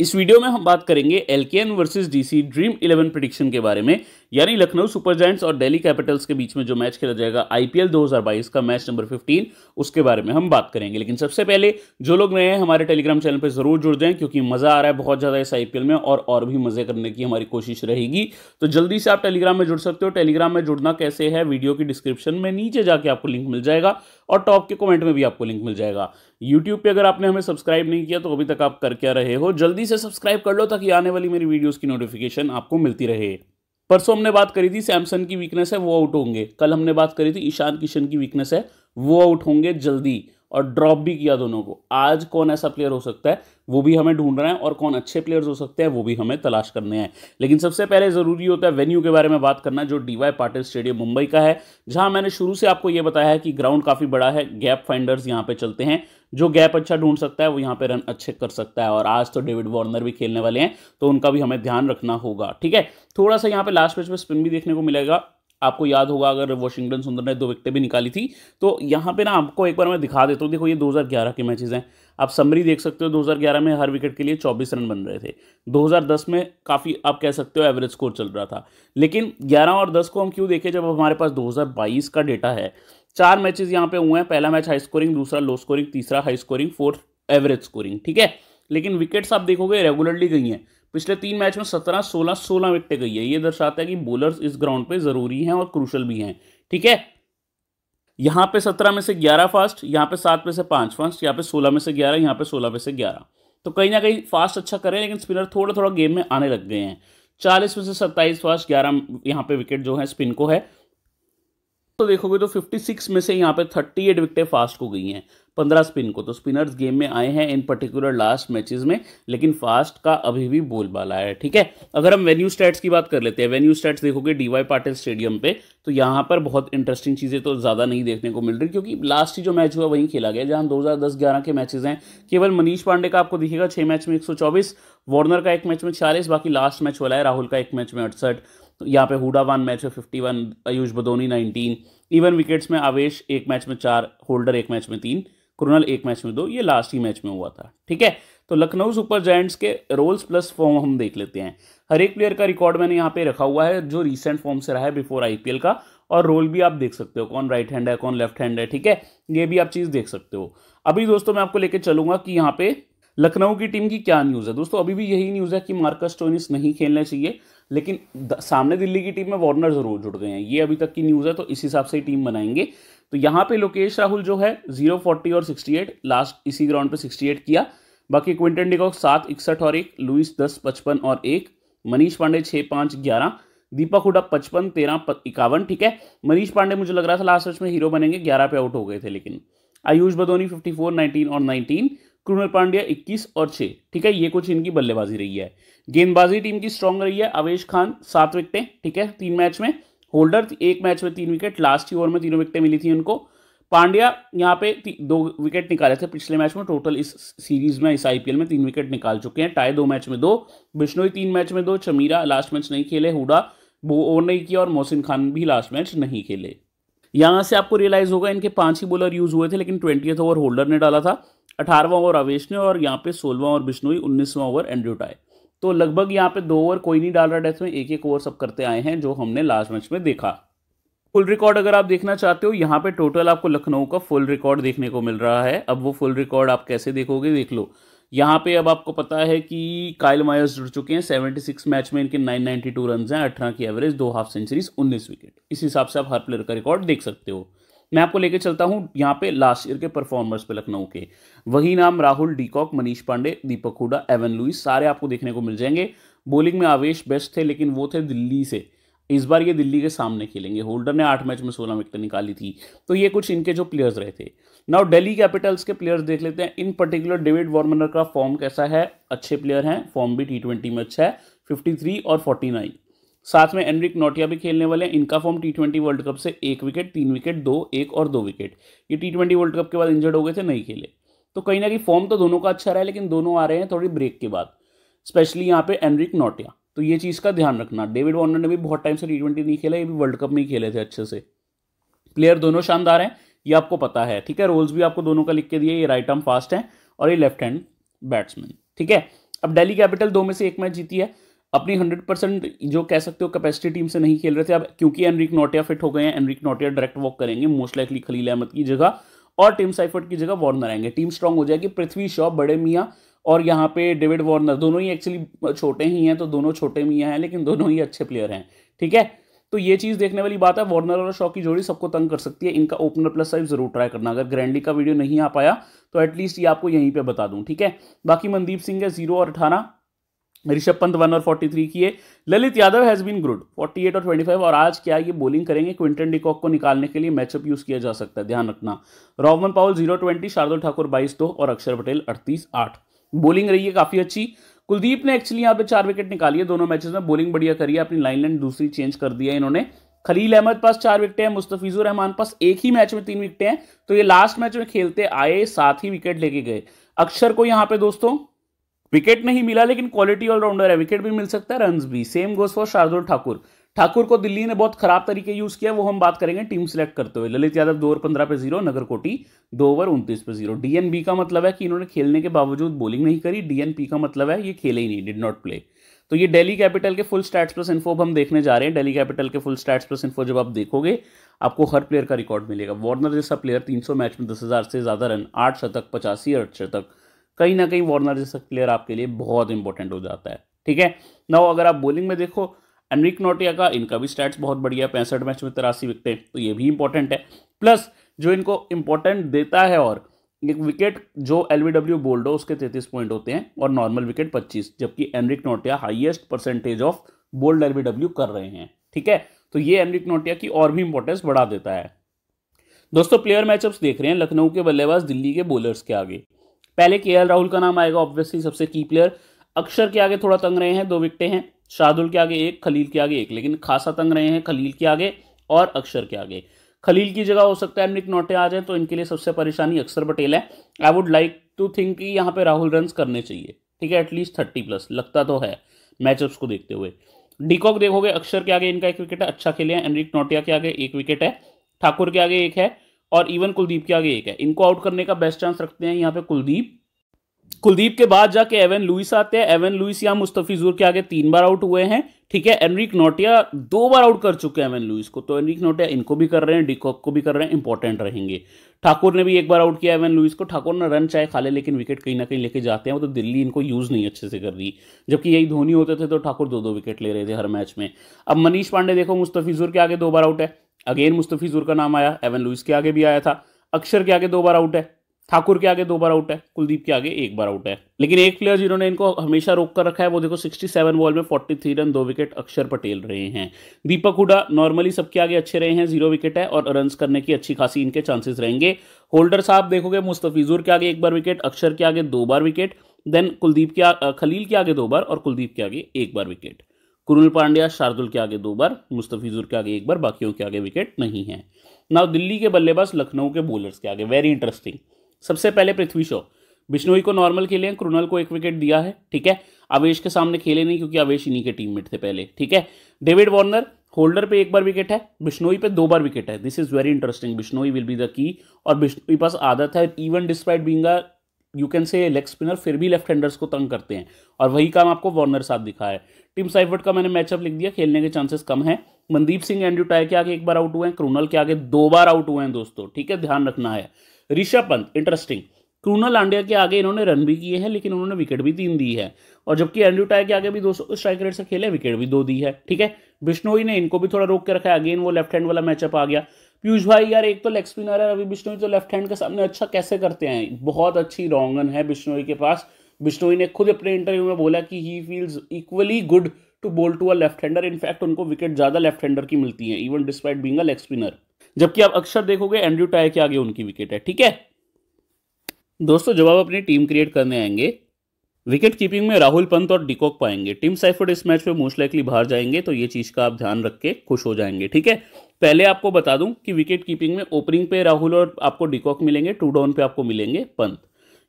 इस वीडियो में हम बात करेंगे LKN versus DC dream eleven prediction के बारे में यानी लखनऊ सुपर जैंट्स और दिल्ली कैपिटल्स के बीच में जो मैच खेला जाएगा आईपीएल 2022 का मैच नंबर 15 उसके बारे में हम बात करेंगे लेकिन सबसे पहले जो लोग नए हैं हमारे टेलीग्राम चैनल पर जरूर जुड़ जाएं क्योंकि मजा आ रहा है बहुत ज़्यादा इस आईपीएल में और और भी मजे करने की हमारी कोशिश रहेगी तो जल्दी से आप टेलीग्राम में जुड़ सकते हो टेलीग्राम में जुड़ना कैसे है वीडियो की डिस्क्रिप्शन में नीचे जाके आपको लिंक मिल जाएगा और टॉप के कॉमेंट में भी आपको लिंक मिल जाएगा यूट्यूब पर अगर आपने हमें सब्सक्राइब नहीं किया तो अभी तक आप कर क्या रहे हो जल्दी से सब्सक्राइब कर लो ताकि आने वाली मेरी वीडियोस की नोटिफिकेशन आपको मिलती रहे परसों हमने बात करी थी सैमसंग की वीकनेस है वो आउट होंगे कल हमने बात करी थी ईशान किशन की वीकनेस है वो आउट होंगे जल्दी और ड्रॉप भी किया दोनों को आज कौन ऐसा प्लेयर हो सकता है वो भी हमें ढूंढ रहे हैं और कौन अच्छे प्लेयर्स हो सकते हैं वो भी हमें तलाश करने हैं लेकिन सबसे पहले ज़रूरी होता है वेन्यू के बारे में बात करना जो D Y Patil stadium Mumbai का है जहां मैंने शुरू से आपको ये बताया है कि ग्राउंड काफ़ी बड़ा है गैप फाइंडर्स यहाँ पे चलते हैं जो गैप अच्छा ढूंढ सकता है वो यहाँ पे रन अच्छे कर सकता है और आज तो डेविड वार्नर भी खेलने वाले हैं तो उनका भी हमें ध्यान रखना होगा ठीक है थोड़ा सा यहाँ पे लास्ट मैच में स्पिन भी देखने को मिलेगा आपको याद होगा अगर वॉशिंगटन सुंदर ने दो विकटें भी निकाली थी तो यहाँ पे ना आपको एक बार मैं दिखा देता हूँ देखो ये 2011 के मैचेस हैं आप समरी देख सकते हो 2011 में हर विकेट के लिए 24 रन बन रहे थे 2010 में काफ़ी आप कह सकते हो एवरेज स्कोर चल रहा था लेकिन 11 और 10 को हम क्यों देखें जब हमारे पास 2022 का डेटा है चार मैचेज यहाँ पे हुए हैं पहला मैच हाई स्कोरिंग दूसरा लो स्कोरिंग तीसरा high scoring fourth average scoring ठीक है लेकिन विकेट्स आप देखोगे रेगुलरली गई हैं पिछले तीन मैच में सत्रह सोलह सोलह विकटें गई है ये दर्शाता है कि बॉलर्स इस ग्राउंड पे ज़रूरी हैं और क्रूशल भी हैं ठीक है यहां पे सत्रह में से ग्यारह फास्ट यहां पे सात में से पांच फास्ट यहाँ पे सोलह में से ग्यारह यहां पे सोलह में से ग्यारह तो कहीं ना कहीं फास्ट अच्छा करें लेकिन स्पिनर थोड़ा थोड़ा गेम में आने लग गए हैं चालीस में से सत्ताईस फास्ट ग्यारह यहाँ पे विकेट जो है स्पिन को है तो देखोगे तो 56 में से यहाँ पे 38 एट विकटें फास्ट को गई हैं 15 स्पिन को तो स्पिनर्स गेम में आए हैं इन पर्टिकुलर लास्ट मैचेस में लेकिन फास्ट का अभी भी बोलबाला है ठीक है अगर हम वेन्यू स्टैट्स की बात कर लेते हैं वेन्यू स्टैट्स देखोगे डी वाई पाटिल स्टेडियम पे तो यहाँ पर बहुत इंटरेस्टिंग चीज़ें तो ज़्यादा नहीं देखने को मिल रही क्योंकि लास्ट ही जो मैच हुआ वहीं खेला गया जहाँ दो हज़ार के मैचेज हैं केवल मनीष पांडे का आपको दिखेगा छः मैच में एक वार्नर का एक मैच में छियालीस बाकी लास्ट मैच वाला है राहुल का एक मैच में अड़सठ तो यहाँ पे हुडा वन मैच में fifty one Ayush Badoni nineteen even wickets में आवेश एक मैच में चार होल्डर एक मैच में तीन क्रुनल एक मैच में दो ये लास्ट ही मैच में हुआ था ठीक है तो लखनऊ सुपर जैंट्स के रोल्स प्लस फॉर्म हम देख लेते हैं हर एक प्लेयर का रिकॉर्ड मैंने यहाँ पे रखा हुआ है जो रिसेंट फॉर्म से रहा है बिफोर आईपीएल का और रोल भी आप देख सकते हो कौन राइट हैंड है कौन लेफ्ट हैंड है ठीक है ये भी आप चीज़ देख सकते हो अभी दोस्तों मैं आपको लेकर चलूंगा कि यहाँ पे लखनऊ की टीम की क्या न्यूज़ है दोस्तों अभी भी यही न्यूज़ है कि मार्कस टोनिस नहीं खेलना चाहिए लेकिन सामने दिल्ली की टीम में वार्नर जरूर जुड़ गए हैं ये अभी तक की न्यूज़ है तो इस हिसाब से ही टीम बनाएंगे तो यहाँ पे लोकेश राहुल जो है जीरो फोर्टी और सिक्सटी एट लास्ट इसी ग्राउंड पे सिक्सटी एट किया बाकी क्विंटन डिकॉक सात इकसठ और एक लुइस दस पचपन और एक मनीष पांडे छः पाँच ग्यारह दीपक हुडा पचपन तेरह इक्यावन ठीक है मनीष पांडे मुझे लग रहा था लास्ट मैच में हीरो बनेंगे ग्यारह पे आउट हो गए थे लेकिन Ayush Badoni fifty four nineteen और नाइनटीन कृणल पांड्या 21 और 6 ठीक है ये कुछ इनकी बल्लेबाजी रही है गेंदबाजी टीम की स्ट्रांग रही है अवेश खान सात विकटें ठीक है तीन मैच में होल्डर एक मैच में तीन विकेट लास्ट ही ओवर में तीनों विकटें मिली थी उनको पांड्या यहाँ पे दो विकेट निकाले थे पिछले मैच में टोटल इस सीरीज में इस आईपीएल में तीन विकेट निकाल चुके हैं टाई दो मैच में दो बिश्नोई तीन मैच में दो चमीरा लास्ट मैच नहीं खेले हुडा वो ओवर नहीं किया और मोहसिन खान भी लास्ट मैच नहीं खेले यहाँ से आपको रियलाइज होगा इनके पांच ही बॉलर यूज हुए थे लेकिन ट्वेंटी ओवर होल्डर ने डाला था अठारहवां ओवर अवेश ने और यहाँ पे सोलहवां और बिश्नोई उन्नीसवां ओवर एंड्रू तो लगभग यहाँ पे दो ओवर कोई नहीं डाल रहा डेथ में एक एक ओवर सब करते आए हैं जो हमने लास्ट मैच में देखा फुल रिकॉर्ड अगर आप देखना चाहते हो यहाँ पे टोटल आपको लखनऊ का फुल रिकॉर्ड देखने को मिल रहा है अब वो फुल रिकॉर्ड आप कैसे देखोगे देख लो यहाँ पे अब आपको पता है कि काइल मायर्स जुड़ चुके हैं 76 मैच में इनके 992 रन हैं अठारह की एवरेज दो हाफ सेंचुरीज 19 विकेट इस हिसाब से आप हर प्लेयर का रिकॉर्ड देख सकते हो मैं आपको लेके चलता हूँ यहाँ पे लास्ट ईयर के परफॉर्मर्स पे लखनऊ के वही नाम Rahul de Kock Manish Pandey Deepak Hooda Evin Lewis सारे आपको देखने को मिल जाएंगे बॉलिंग में आवेश बेस्ट थे लेकिन वो थे दिल्ली से इस बार ये दिल्ली के सामने खेलेंगे होल्डर ने आठ मैच में सोलह विकेट निकाली थी तो ये कुछ इनके जो प्लेयर्स रहे थे नाउ डेली कैपिटल्स के प्लेयर्स देख लेते हैं इन पर्टिकुलर डेविड वॉर्मनर का फॉर्म कैसा है अच्छे प्लेयर हैं फॉर्म भी टी ट्वेंटी में अच्छा है फिफ्टी थ्री और फोर्टी नाइन साथ में एनरिक नोटिया भी खेलने वाले हैं इनका form T twenty world cup से एक विकेट तीन विकेट दो एक और दो विकेट ये टी ट्वेंटी वर्ल्ड कप के बाद इंजर्ड हो गए थे नहीं खेले तो कहीं ना कहीं फॉर्म तो दोनों का अच्छा रहा है लेकिन दोनों आ रहे हैं थोड़ी ब्रेक के बाद स्पेशली यहाँ पे एनरिक नोटिया तो ये चीज़ का ध्यान रखना डेविड वॉर्नर ने भी बहुत टाइम से टी ट्वेंटी नहीं खेला ये भी वर्ल्ड कप में ही खेले थे अच्छे से प्लेयर दोनों शानदार हैं ये आपको पता है ठीक है रोल्स भी आपको दोनों का लिख के दिए ये राइट आर्म फास्ट है और ये लेफ्ट हैंड बैट्समैन ठीक है अब डेली कैपिटल दो में से एक मैच जीती है अपनी हंड्रेड परसेंट जो कह सकते हो कैपेसिटी टीम से नहीं खेल रहे थे अब क्योंकि एनरिक नोटिया फिट हो गए हैं एनरिक नोटिया डायरेक्ट वॉक करेंगे मोस्ट लाइकली खलील अहमद की जगह और टीम साइफर्ट की जगह वार्नर आएंगे टीम स्ट्रांग हो जाएगी पृथ्वी शॉ बड़े मियाँ और यहाँ पे डेविड वार्नर दोनों ही एक्चुअली छोटे ही हैं तो दोनों छोटे मियाँ हैं लेकिन दोनों ही अच्छे प्लेयर हैं ठीक है तो ये चीज़ देखने वाली बात है वार्नर और शॉ की जोड़ी सबको तंग कर सकती है इनका ओपनर प्लस साइज जरूर ट्राई करना अगर ग्रैंडली का वीडियो नहीं आ पाया तो एटलीस्ट ये आपको यहीं पर बता दूं ठीक है बाकी मनदीप सिंह है जीरो और अठारह ऋषभ पंत वन और फोर्टी थ्री किए Lalit Yadav has been good forty eight और ट्वेंटी फाइव और आज क्या ये बॉलिंग करेंगे क्विंटन डिकॉक को निकालने के लिए मैचअप यूज़ किया जा सकता है ध्यान रखना रोमन पावल जीरो ट्वेंटी शार्दुल ठाकुर बाईस दो और अक्षर पटेल अड़तीस आठ बॉलिंग रही है काफ़ी अच्छी कुलदीप ने एक्चुअली यहाँ पे चार विकेट निकाली है दोनों मैचेस में बॉलिंग बढ़िया करी है अपनी लाइन लाइन दूसरी चेंज कर दिया इन्होंने खलील अहमद पास चार विकेटें हैं मुस्तफीजुर रहमान पास एक ही मैच में तीन विकेटें हैं तो ये लास्ट मैच में खेलते आए साथ ही विकेट लेके गए अक्षर को यहाँ पे दोस्तों विकेट नहीं मिला लेकिन क्वालिटी ऑलराउंडर है विकेट भी मिल सकता है रन भी same goes for Shardul Thakur Thakur को दिल्ली ने बहुत खराब तरीके यूज किया वो हम बात करेंगे टीम सेलेक्ट करते हुए ललित यादव दो ओवर पंद्रह पे जीरो नगर कोटी दो ओवर उनतीस पे जीरो डीएनबी का मतलब है कि इन्होंने खेलने के बावजूद बॉलिंग नहीं करी डीएनपी का मतलब है ये खेले ही नहीं डिड नॉट प्ले तो ये डेली कैपिटल के फुल स्टैट्स प्लस इन्फो हम देखने जा रहे हैं डेली कैपिटल के फुल स्टैट्स प्लस इन्फो जब आप देखोगे आपको हर प्लेयर का रिकॉर्ड मिलेगा वार्नर जैसा प्लेयर 300 मैच में 10,000 से ज़्यादा रन आठ शतक पचासी अठ शतक कहीं ना कहीं वार्नर जैसा प्लेयर आपके लिए बहुत इंपॉर्टेंट हो जाता है ठीक है ना अगर आप बॉलिंग में देखो एनरिक नोटिया का इनका भी स्टैट्स बहुत बढ़िया पैंसठ मैच में तिरासी विकते हैं तो ये भी इंपॉर्टेंट है प्लस जो इनको इंपॉर्टेंट देता है और एक विकेट जो एल वी डब्ल्यू बोल्डो उसके तैतीस पॉइंट होते हैं और नॉर्मल विकेट पच्चीस जबकि Anrich Nortje highest percentage of bowled L W कर रहे हैं ठीक है तो ये एनरिक नोटिया की और भी इंपॉर्टेंस बढ़ा देता है दोस्तों प्लेयर मैचअप्स देख रहे हैं लखनऊ के बल्लेबाज दिल्ली के बॉलर्स के आगे पहले के राहुल का नाम आएगा ऑब्वियसली सबसे की प्लेयर अक्षर के आगे थोड़ा तंग रहे हैं दो विकटें हैं शाहदुल के आगे एक खलील के आगे एक लेकिन खासा तंग रहे हैं खलील के आगे और अक्षर के आगे खलील की जगह हो सकता है निक नोटे आ जाए तो इनके लिए सबसे परेशानी अक्षर पटेल है I would like to think कि यहाँ पे राहुल रन करने चाहिए ठीक है एटलीस्ट थर्टी प्लस लगता तो है मैचअप्स को देखते हुए डीकॉक देखोगे अक्षर के आगे इनका एक विकेट है अच्छा खेले हैं एनरिक नोटिया के आगे एक विकेट है ठाकुर के आगे एक है और इवन कुलदीप के आगे एक है इनको आउट करने का बेस्ट चांस रखते हैं यहाँ पे कुलदीप कुलदीप के बाद जाके एवन लुइस आते हैं एवन लुइस या मुस्तफीजूर के आगे तीन बार आउट हुए हैं ठीक है एनरिक नोटिया दो बार आउट कर चुके हैं एवन लुइस को तो एनरिक नोटिया इनको भी कर रहे हैं डिकॉक को भी कर रहे हैं इंपॉर्टेंट रहेंगे ठाकुर ने भी एक बार आउट किया एवन लुइस को ठाकुर ने रन चाहे खा ले लेकिन विकेट कहीं ना कहीं लेके जाते हैं वो तो दिल्ली इनको यूज़ नहीं अच्छे से कर रही जबकि यही धोनी होते थे तो ठाकुर दो दो विकेट ले रहे थे हर मैच में अब मनीष पांडे देखो मुस्तफीजूर के आगे दो बार आउट है अगेन मुस्तफ़ीजुर का नाम आया एवन लुइस के आगे भी आया था अक्षर के आगे दो बार आउट है ठाकुर के आगे दो बार आउट है कुलदीप के आगे एक बार आउट है लेकिन एक प्लेयर जिन्होंने इनको हमेशा रोक कर रखा है वो देखो 67 बॉल में 43 रन दो विकेट अक्षर पटेल रहे हैं दीपक हुडा नॉर्मली सबके आगे अच्छे रहे हैं जीरो विकेट है और रन करने की अच्छी खासी इनके चांसेस रहेंगे होल्डर साहब देखोगे मुस्तफीजूर के आगे एक बार विकेट अक्षर के आगे दो बार विकेट देन कुलदीप के खलील के आगे दो बार और कुलदीप के आगे एक बार विकेट कुरुल पांड्या शार्दुल के आगे दो बार मुस्तफीजुर के आगे एक बार बाकियों के आगे विकेट नहीं है नाउ दिल्ली के बल्लेबाज लखनऊ के बॉलर्स के आगे वेरी इंटरेस्टिंग सबसे पहले पृथ्वी शो बिश्नोई को नॉर्मल खेले हैं क्रुनल को एक विकेट दिया है ठीक है आवेश के सामने खेले नहीं क्योंकि आवेश इन्हीं के टीम थे पहले ठीक है डेविड वार्नर होल्डर पे एक बार विकेट है बिश्नोई पे दो बार विकेट है this is very interesting Bishnoi will be the key और बिश्नोई पास आदत है even despite being you can say leg spinner फिर भी लेफ्ट हैंडर्स को तंग करते हैं और वही काम आपको वार्नर साथ दिखा है टीम साइफर्ट का मैंने मैचअप लिख दिया खेलने के चांसेस कम है मनदीप सिंह एंड्रू टायर के आगे एक बार आउट हुए हैं क्रूनल के आगे दो बार आउट हुए हैं दोस्तों ठीक है ध्यान रखना है ऋषभ पंत इंटरेस्टिंग क्रूनल आंडिया के आगे इन्होंने रन भी किए हैं लेकिन उन्होंने विकेट भी तीन दी है और जबकि एंड्रू टायर के आगे भी दो स्ट्राइक रेट से खेले विकेट भी दो दी है ठीक है बिश्नोई ने इनको भी थोड़ा रोक के रखा है अगेन वो लेफ्ट हैंड वाला मैचअप आ गया पीयूष भाई यार एक तो लेग स्पिनर है अभी बिश्नोई तो लेफ्ट हैंड के सामने अच्छा कैसे करते हैं बहुत अच्छी रॉन्गन है बिश्नोई के पास बिश्नोई ने खुद अपने इंटरव्यू में बोला कि he feels equally good to bowl to a left hander in fact उनको विकेट ज़्यादा लेफ्ट हैंडर की मिलती है even despite being leg spinner जबकि आप अक्सर देखोगे एंड्रू टाय के आगे उनकी विकेट है ठीक है दोस्तों जब आप अपनी टीम क्रिएट करने आएंगे विकेट कीपिंग में राहुल पंत और डिकॉक पाएंगे टीम साइफर्ड इस मैच में मोस्ट लाइकली बाहर जाएंगे तो ये चीज़ का आप ध्यान रख के खुश हो जाएंगे ठीक है पहले आपको बता दूं कि विकेट कीपिंग में ओपनिंग पे राहुल और आपको डिकॉक मिलेंगे टू डाउन पे आपको मिलेंगे पंत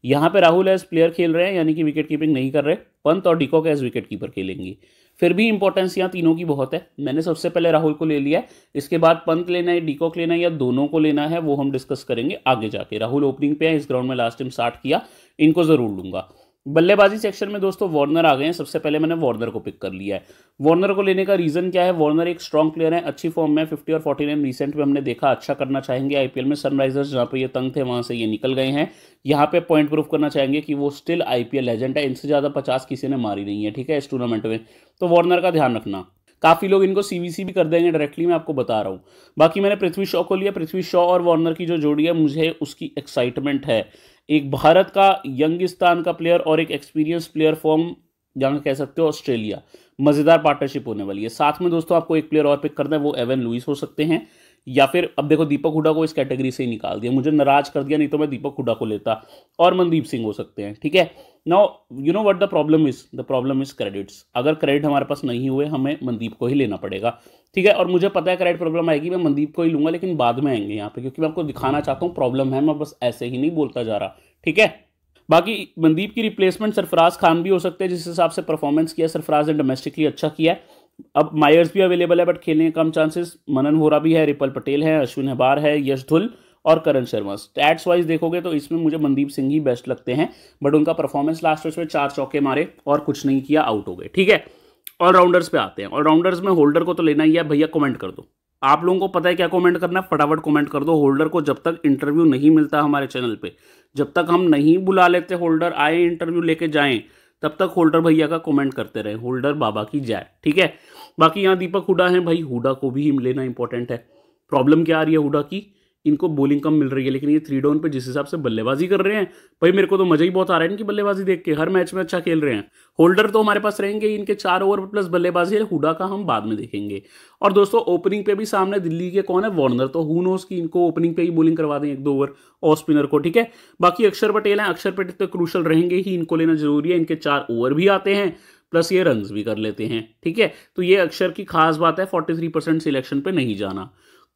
यहाँ पे राहुल एज प्लेयर खेल रहे हैं यानी कि विकेट कीपिंग नहीं कर रहे पंत और डिकॉक एज विकेट कीपर खेलेंगी फिर भी इंपॉर्टेंस यहाँ तीनों की बहुत है मैंने सबसे पहले राहुल को ले लिया इसके बाद पंत लेना है डिकॉक लेना है या दोनों को लेना है वो हम डिस्कस करेंगे आगे जाके राहुल ओपनिंग पे है इस ग्राउंड में लास्ट टाइम स्टार्ट किया इनको ज़रूर लूंगा बल्लेबाजी सेक्शन में दोस्तों वार्नर आ गए हैं सबसे पहले मैंने वार्नर को पिक कर लिया है वार्नर को लेने का रीज़न क्या है वार्नर एक स्ट्रॉन्ग प्लेयर है अच्छी फॉर्म में 50 और नाइन रिसेंट में हमने देखा अच्छा करना चाहेंगे आईपीएल में सनराइजर्स जहाँ पर ये तंग थे वहाँ से ये निकल गए हैं यहाँ पे पॉइंट प्रूफ करना चाहेंगे कि वो स्टिल आईपीएल लेजेंड है इनसे ज़्यादा पचास किसी ने मारी नहीं है ठीक है इस टूर्नामेंट में तो वार्नर का ध्यान रखना काफ़ी लोग इनको सीवीसी भी कर देंगे डायरेक्टली मैं आपको बता रहा हूँ बाकी मैंने पृथ्वी शॉ को लिया पृथ्वी शॉ और वार्नर की जो जोड़ी है मुझे उसकी एक्साइटमेंट है एक भारत का यंगिस्तान का प्लेयर और एक एक्सपीरियंस प्लेयर फॉर्म जहाँ कह सकते हो ऑस्ट्रेलिया मज़ेदार पार्टनरशिप होने वाली है साथ में दोस्तों आपको एक प्लेयर और पिक करना है वो एवन लुइस हो सकते हैं या फिर अब देखो दीपक हुडा को इस कैटेगरी से ही निकाल दिया मुझे नाराज कर दिया नहीं तो मैं दीपक हुडा को लेता और मनदीप सिंह हो सकते हैं ठीक है now you know what the problem is the problem is credits अगर क्रेडिट हमारे पास नहीं हुए हमें मनदीप को ही लेना पड़ेगा ठीक है और मुझे पता है क्रेडिट प्रॉब्लम आएगी मैं मनदीप को ही लूंगा लेकिन बाद में आएंगे यहाँ पे क्योंकि मैं आपको दिखाना चाहता हूँ प्रॉब्लम है मैं बस ऐसे ही नहीं बोलता जा रहा ठीक है बाकी मनदीप की रिप्लेसमेंट सरफराज खान भी हो सकते हैं जिस हिसाब से परफॉर्मेंस किया सरफराज ने डोमेस्टिकली अच्छा किया है अब मायर्स भी अवेलेबल है बट खेलने के कम चांसेस मनन होरा भी है रिपल पटेल है अश्विन हबार है यश धुल और करण शर्मा स्टैट्स वाइज देखोगे तो इसमें मुझे मनदीप सिंह ही बेस्ट लगते हैं बट उनका परफॉर्मेंस लास्ट में चार चौके मारे और कुछ नहीं किया आउट हो गए ठीक है ऑलराउंडर्स पे आते हैं ऑलराउंडर्स में होल्डर को तो लेना ही है भैया कमेंट कर दो आप लोगों को पता है क्या कमेंट करना है फटाफट कमेंट कर दो होल्डर को जब तक इंटरव्यू नहीं मिलता हमारे चैनल पे जब तक हम नहीं बुला लेते होल्डर आए इंटरव्यू लेके जाएं तब तक होल्डर भैया का कमेंट करते रहे होल्डर बाबा की जय ठीक है बाकी यहाँ दीपक हुडा है भाई हुडा को भी लेना इंपॉर्टेंट है प्रॉब्लम क्या आ रही है हुडा की इनको बॉलिंग कम मिल रही है लेकिन ये थ्री डाउन पे जिस हिसाब से बल्लेबाजी कर रहे हैं भाई मेरे को तो मजा ही बहुत आ रहा है इनकी बल्लेबाजी देख के हर मैच में अच्छा खेल रहे हैं होल्डर तो हमारे पास रहेंगे इनके चार ओवर प्लस बल्लेबाजी है हुडा का हम बाद में देखेंगे और दोस्तों ओपनिंग पे भी सामने दिल्ली के कौन है वार्नर तो हु की इनको ओपनिंग पे ही बॉलिंग करवा दें एक दो ओवर और स्पिनर को ठीक है बाकी अक्षर पटेल हैं अक्षर पटेल तो क्रूशल रहेंगे ही इनको लेना जरूरी है इनके चार ओवर भी आते हैं प्लस ये रन भी कर लेते हैं ठीक है तो ये अक्षर की खास बात है फोर्टी परसेंट सिलेक्शन पे नहीं जाना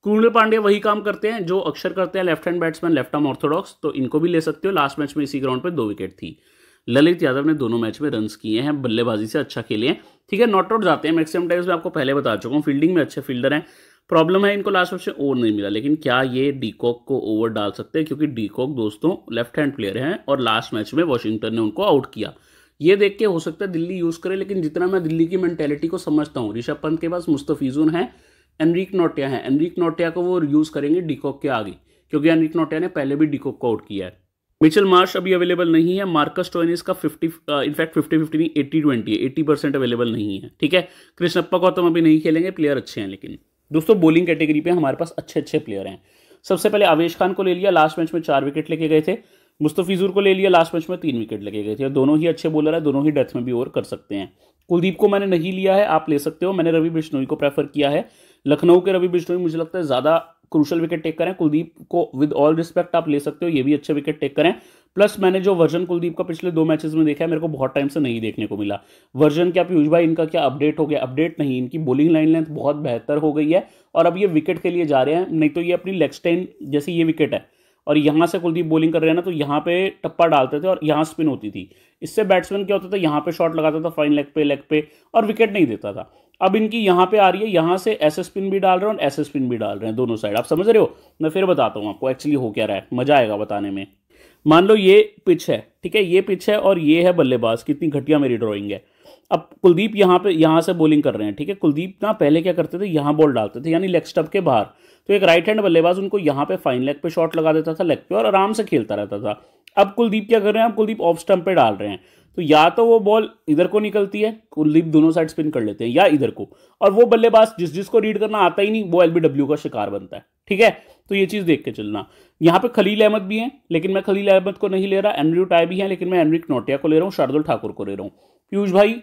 कुरुंडल पांडे वही काम करते हैं जो अक्षर करते हैं left hand batsman left arm orthodox तो इनको भी ले सकते हो लास्ट मैच में इसी ग्राउंड पर दो विकेट थी ललित यादव ने दोनों मैच में रन किए हैं बल्लेबाजी से अच्छा खेले हैं ठीक है नॉट आउट जाते हैं मैक्सिमम टाइम्स मैं आपको पहले बता चुका हूँ फील्डिंग में अच्छे फील्डर हैं प्रॉब्लम है इनको लास्ट मैच में ओवर नहीं मिला लेकिन क्या ये डीकॉक को ओवर डाल सकते हैं क्योंकि डीकॉक दोस्तों लेफ्ट हैंड प्लेयर हैं और लास्ट मैच में वॉशिंगटन ने उनको आउट किया ये देख के हो सकता है दिल्ली यूज़ करे लेकिन जितना मैं दिल्ली की मैंटेलिटी को समझता हूँ ऋषभ पंत के पास मुस्तफीजुन है एनरिक नोटिया है एनरिक नोटिया को वो यूज़ करेंगे डिकॉक के आगे क्योंकि एनरिक नोटिया ने पहले भी डिकॉक को आउट किया है मिचल मार्श अभी अवेलेबल नहीं है मार्कस टोनिस का फिफ्टी इनफैक्ट फिफ्टी फिफ्टी नहीं एट्टी ट्वेंटी है एट्टी परसेंट अवेलेबल नहीं है ठीक है कृष्णप्पा गौतम अभी नहीं खेलेंगे प्लेयर अच्छे हैं लेकिन दोस्तों बॉलिंग कैटेगरी पे हमारे पास अच्छे अच्छे प्लेयर हैं सबसे पहले आवेश खान को ले लिया लास्ट मैच में चार विकेट लेके गए थे मुस्तफीजूर को ले लिया लास्ट मैच में तीन विकेट लेके गए थे दोनों ही अच्छे बॉलर है दोनों ही डेथ में भी ओवर कर सकते हैं कुलदीप को मैंने नहीं लिया है आप ले सकते हो मैंने रवि बिश्नोई को प्रेफर किया है लखनऊ के रवि बिश्नोई मुझे लगता है ज़्यादा क्रूशल विकेट टेक करें कुलदीप को विद ऑल रिस्पेक्ट आप ले सकते हो ये भी अच्छे विकेट टेक करें प्लस मैंने जो वर्जन कुलदीप का पिछले दो मैचेस में देखा है मेरे को बहुत टाइम से नहीं देखने को मिला वर्जन क्या पीयूष भाई इनका क्या अपडेट हो गया अपडेट नहीं इनकी बॉलिंग लाइन लेंथ बहुत बेहतर हो गई है और अब ये विकेट के लिए जा रहे हैं नहीं तो ये अपनी लेग स्टेन जैसे ये विकेट है और यहाँ से कुलदीप बॉलिंग कर रहे हैं ना तो यहाँ पे टप्पा डालते थे और यहाँ स्पिन होती थी इससे बैट्समैन क्या होता था यहाँ पे शॉट लगाता था फाइन लेग पे लेग पे और विकेट नहीं देता था अब इनकी यहां पे आ रही है यहाँ से एस एस पिन भी डाल रहे हैं और एस एस पिन भी डाल रहे हैं दोनों साइड आप समझ रहे हो मैं फिर बताता हूँ आपको एक्चुअली हो क्या रहा है मजा आएगा बताने में मान लो ये पिच है ठीक है ये पिच है और ये है बल्लेबाज कितनी घटिया मेरी ड्रॉइंग है अब कुलदीप यहाँ पे यहाँ से बॉलिंग कर रहे हैं ठीक है कुलदीप ना पहले क्या करते थे यहाँ बॉल डालते थे यानी लेग स्टप के बाहर तो एक राइट हैंड बल्लेबाज उनको यहाँ पे फाइन लेग पे शॉट लगा देता था लेग पे और आराम से खेलता रहता था अब कुलदीप क्या कर रहे हैं अब कुलदीप ऑफ स्टम्प पे डाल रहे हैं तो या तो वो बॉल इधर को निकलती है कुलदीप दोनों साइड स्पिन कर लेते हैं या इधर को और वो बल्लेबाज जिस जिसको रीड करना आता ही नहीं वो एलबीडब्ल्यू का शिकार बनता है ठीक है तो ये चीज़ देख के चलना यहाँ पे खलील अहमद भी हैं लेकिन मैं खलील अहमद को नहीं ले रहा एनरियू टाई भी है लेकिन मैं एनरिक नोटिया को ले रहा हूँ शार्दुल ठाकुर को ले रहा हूँ पीयूष भाई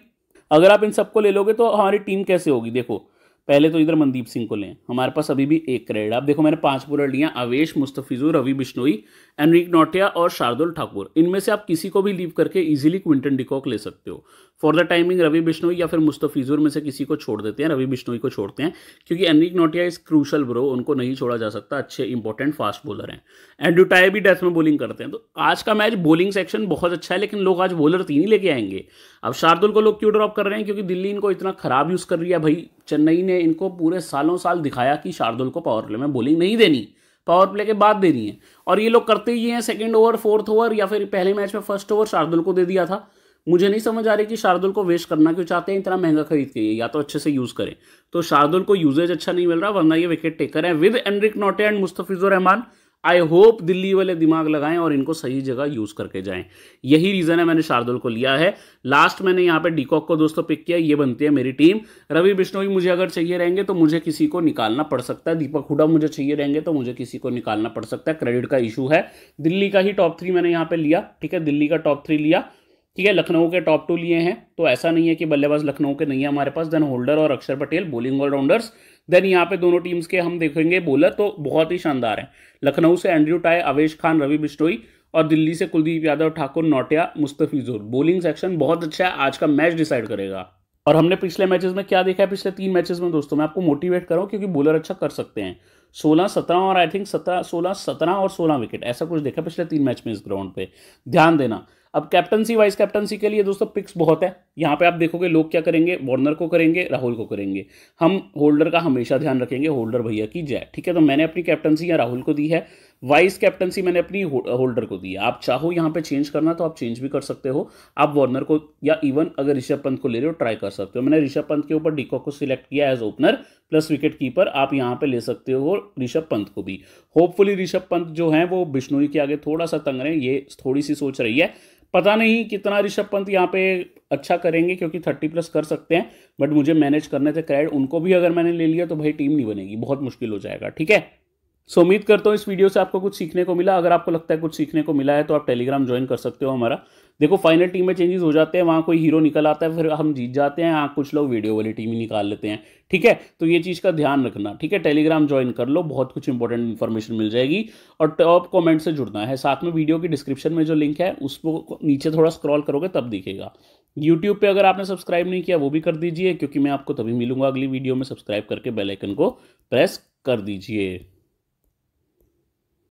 अगर आप इन सबको ले लोगे तो हमारी टीम कैसे होगी देखो पहले तो इधर मनदीप सिंह को लें हमारे पास अभी भी एक क्रेडिट आप देखो मैंने पांच पूरा लिया आवेश मुस्तफिजू रवि बिश्नोई एनरिक नोटिया और शार्दुल ठाकुर इनमें से आप किसी को भी लीव करके इजीली क्विंटन डिकॉक ले सकते हो for the timing Ravi Bishnoi या फिर मुस्तफिजूर में से किसी को छोड़ देते हैं रवि बिश्नोई को छोड़ते हैं क्योंकि Anrich Nortje is crucial bro उनको नहीं छोड़ा जा सकता अच्छे इंपॉर्टेंट फास्ट बॉलर हैं एंडूटाए भी डेथ में बॉलिंग करते हैं तो आज का मैच बॉलिंग सेक्शन बहुत अच्छा है लेकिन लोग आज बॉलर तीन ही लेके आएंगे अब शार्दुल को लोग क्यों ड्रॉप कर रहे हैं क्योंकि दिल्ली इनको इतना खराब यूज़ कर रही है भाई चेन्नई ने इनको पूरे सालों साल दिखाया कि शार्दुल को पावर प्ले में बॉलिंग नहीं देनी पावर प्ले के बाद देनी है और ये लोग करते ही हैं सेकेंड ओवर फोर्थ ओवर या फिर पहले मैच में फर्स्ट ओवर शार्दुल को दे दिया था मुझे नहीं समझ आ रही कि शार्दुल को वेस्ट करना क्यों चाहते हैं इतना महंगा खरीद के या तो अच्छे से यूज़ करें तो शार्दुल को यूजेज अच्छा नहीं मिल रहा वरना ये विकेट टेकर है with Anrich Nortje and Mustafizur Rahman I hope Delhi वाले दिमाग लगाएं और इनको सही जगह यूज़ करके जाएं यही रीज़न है मैंने शार्दुल को लिया है लास्ट मैंने यहाँ पे डीकॉक को दोस्तों पिक किया ये बनती है मेरी टीम रवि बिश्नोई मुझे अगर चाहिए रहेंगे तो मुझे किसी को निकालना पड़ सकता है दीपक हुडा मुझे चाहिए रहेंगे तो मुझे किसी को निकालना पड़ सकता है क्रेडिट का इशू है दिल्ली का ही टॉप थ्री मैंने यहाँ पर लिया ठीक है दिल्ली का टॉप थ्री लिया ठीक है लखनऊ के टॉप टू लिए हैं तो ऐसा नहीं है कि बल्लेबाज लखनऊ के नहीं है हमारे पास देन होल्डर और अक्षर पटेल बोलिंग ऑलराउंडर्स देन यहाँ पे दोनों टीम्स के हम देखेंगे बोलर तो बहुत ही शानदार हैं लखनऊ से एंड्रयू टाई अवेश खान रवि बिश्नोई और दिल्ली से Kuldeep Yadav Thakur Nortje Mustafizur bowling section बहुत अच्छा है आज का मैच डिसाइड करेगा और हमने पिछले मैचेस में क्या देखा है पिछले तीन मैचेस में दोस्तों मैं आपको मोटिवेट कर रहा हूँ क्योंकि बॉलर अच्छा कर सकते हैं सोलह सत्रह और आई थिंक सत्रह सोलह सत्रह और सोलह विकेट ऐसा कुछ देखा पिछले तीन मैच में इस ग्राउंड पे ध्यान देना अब कैप्टनसी वाइस कैप्टनसी के लिए दोस्तों पिक्स बहुत है यहाँ पे आप देखोगे लोग क्या करेंगे वार्नर को करेंगे राहुल को करेंगे हम होल्डर का हमेशा ध्यान रखेंगे होल्डर भैया की जय ठीक है तो मैंने अपनी कैप्टनसी या राहुल को दी है वाइस कैप्टनसी मैंने अपनी होल्डर को दी है आप चाहो यहाँ पे चेंज करना तो आप चेंज भी कर सकते हो आप वार्नर को या इवन अगर ऋषभ पंत को ले रहे हो ट्राई कर सकते हो मैंने ऋषभ पंत के ऊपर डिकॉक को सिलेक्ट किया as opener plus wicket keeper आप यहाँ पे ले सकते हो ऋषभ पंत को भी होपफुली ऋषभ पंत जो है वो बिश्नोई के आगे थोड़ा सा तंग रहे ये थोड़ी सी सोच रही है पता नहीं कितना ऋषभ पंत यहाँ पे अच्छा करेंगे क्योंकि थर्टी प्लस कर सकते हैं बट मुझे मैनेज करने थे क्रेड उनको भी अगर मैंने ले लिया तो भाई टीम नहीं बनेगी बहुत मुश्किल हो जाएगा ठीक है सो so, उम्मीद करता हूँ इस वीडियो से आपको कुछ सीखने को मिला अगर आपको लगता है कुछ सीखने को मिला है तो आप टेलीग्राम ज्वाइन कर सकते हो हमारा देखो फाइनल टीम में चेंजेस हो जाते हैं वहाँ कोई हीरो निकल आता है फिर हम जीत जाते हैं यहाँ कुछ लोग वीडियो वाली टीम ही निकाल लेते हैं ठीक है तो ये चीज़ का ध्यान रखना ठीक है टेलीग्राम ज्वाइन कर लो बहुत कुछ इंपॉर्टेंट इन्फॉर्मेशन मिल जाएगी और टॉप कॉमेंट से जुड़ना है साथ में वीडियो की डिस्क्रिप्शन में जो लिंक है उसको नीचे थोड़ा स्क्रॉल करोगे तब दिखेगा यूट्यूब पे अगर आपने सब्सक्राइब नहीं किया वो भी कर दीजिए क्योंकि मैं आपको तभी मिलूंगा अगली वीडियो में सब्सक्राइब करके बेलाइकन को प्रेस कर दीजिए